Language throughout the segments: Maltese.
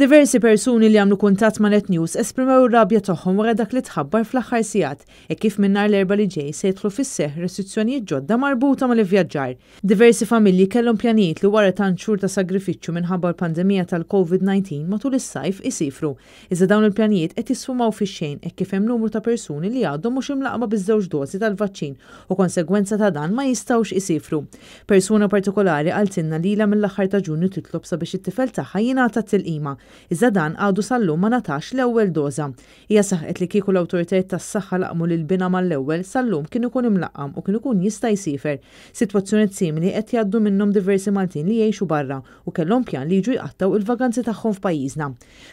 Diversi persuni li għamlu kuntat ma' Net News esprimew rabja tagħhom wara dak li tħabbar fl-aħħar sigħat e kif minnar l-erba li ġej se jidħlu fis restrizzjoni restrizzjonijiet ġodda marbuta mal ivvjaġġar Diversi familji kellhom pjanijiet li wara tant xhur ta' sagrifiċċju minħabba l-pandemija tal-COVID-19 matul is-sajf isifru. Iżda dawn il-pjanijiet qed jisfumaw fix-xejn e kif hemm numru ta' persuni li għadhom mhux imlaqba biż-żewġ dożi tal-vaċċin u konsegwenza ta' dan ma jistgħux isifru. Persuna partikolari għaltinna lila mill-aħħar ta' Ġunju titlob sabiex it-tifel tagħha jingħata tilqima Iżda dan għadu sal-lum ma natax l-ewwel doza. Hija saħqet li kieku l-awtoritajiet tas-saħħa laqmu lil bina mal-ewwel sal-lum kien ikun imlaqqam u kien ikun jista' jsifer. Sitwazzjoni simili qed jgħaddu minnhom diversi Maltin li jgħixu barra u kellhom pjan li jiġu jqattaw il-vaganzi tagħhom f'pajjiżna.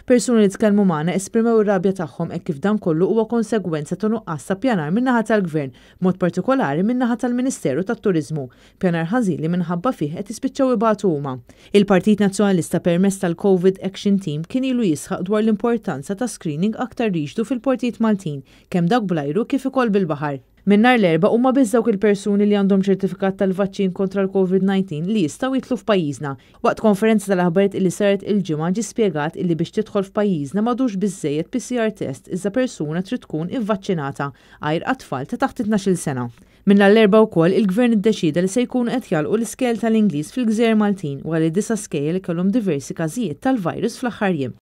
Persuni li tkellmu magħna esprimew ir-rabja tagħhom hekk kif dan kollu huwa konsegwenza ta' nuqqas ta' pjanar min-naħa tal-Gvern, mod partikolari min-naħa tal-Ministeru tat-Turiżmu. Pjanar ħażili minħabba fih qed ispiċċaw ibatu huma. Il-Partit Nazzjonalista permess tal-COVID Action tim kien ilu jisħaq dwar l-importanza ta' screening aktar riġdu fil portiet Maltin, kemm dak blajru kif ukoll bil-baħar Minnar l-erba huma bizzawk il-persuni li għandhom ċertifikat tal-vaċċin kontra l-COVID-19 li jistgħu jitlu f'pajjiżna. Waqt konferenza tal-aħbariet illi saret il-ġimgħa ġi spjegat illi biex tidħol f'pajjiżna madux biżejjed PCR test iżda persuna trid tkun ivvaċċinata għajr għat ta' taħt 12-il sena. Minna l-erba u koll, il-gvern id-deċida li se jkun qed jalqu l-iskel tal-Ingliż fil-Gżer Maltin wara li disa skejl kellhom diversi każijiet tal-virus fl-aħħar jiem.